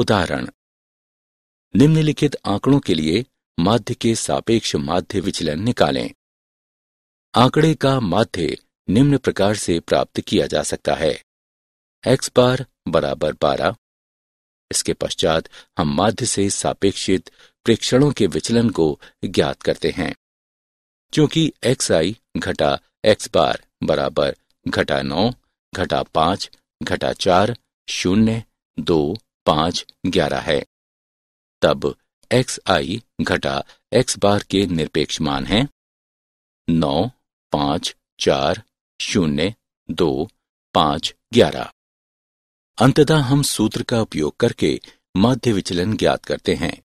उदाहरण निम्नलिखित आंकड़ों के लिए माध्य के सापेक्ष माध्य विचलन निकालें आंकड़े का माध्य निम्न प्रकार से प्राप्त किया जा सकता है एक्स बार बराबर बारह इसके पश्चात हम माध्य से सापेक्षित प्रेक्षणों के विचलन को ज्ञात करते हैं क्योंकि एक्स आई घटा एक्स बार बराबर घटा नौ घटा पांच घटा चार शून्य दो पांच ग्यारह है तब एक्स आई घटा एक्स बार के निरपेक्ष मान हैं नौ पांच चार शून्य दो पांच ग्यारह अंततः हम सूत्र का उपयोग करके माध्य विचलन ज्ञात करते हैं